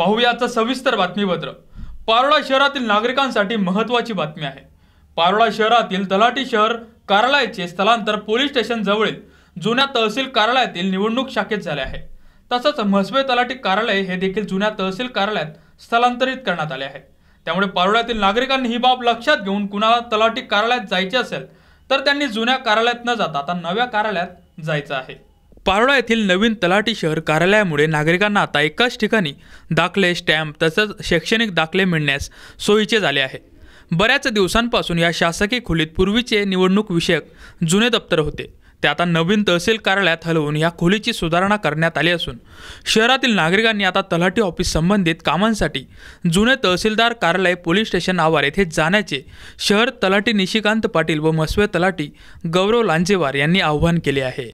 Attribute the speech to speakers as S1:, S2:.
S1: पाहूयाचं सविस्तर बातमीपत्र पारोळा शहरातील नागरिकांसाठी महत्वाची बातमी आहे पारोळा शहरातील तलाठी शहर कार्यालयाचे स्थलांतर पोलीस स्टेशन जवळील जुन्या तहसील कार्यालयातील निवडणूक शाखेत झाले आहे तसंच म्हसवे तलाठी कार्यालय हे देखील जुन्या तहसील कार्यालयात स्थलांतरित करण्यात आले आहे त्यामुळे पारोळ्यातील नागरिकांनी ही बाब लक्षात घेऊन कुणाला तलाठी कार्यालयात जायचे असेल तर त्यांनी जुन्या कार्यालयात न जाता आता नव्या कार्यालयात जायचं आहे पारोळा येथील नवीन तलाठी शहर कार्यालयामुळे नागरिकांना आता एकाच ठिकाणी दाखले स्टॅम्प तसंच शैक्षणिक दाखले मिळण्यास सोयीचे झाले आहे बऱ्याच दिवसांपासून या शासकीय खोलीत पूर्वीचे निवडणूक विषयक जुने दप्तर होते ते आता नवीन तहसील कार्यालयात हलवून या खोलीची सुधारणा करण्यात आली असून शहरातील नागरिकांनी आता तलाठी ऑफिस संबंधित कामांसाठी जुने तहसीलदार कार्यालय पोलीस स्टेशन आवार येथे जाण्याचे शहर तलाठी निशिकांत पाटील व मसवे तलाठी गौरव लांजेवार यांनी आवाहन केले आहे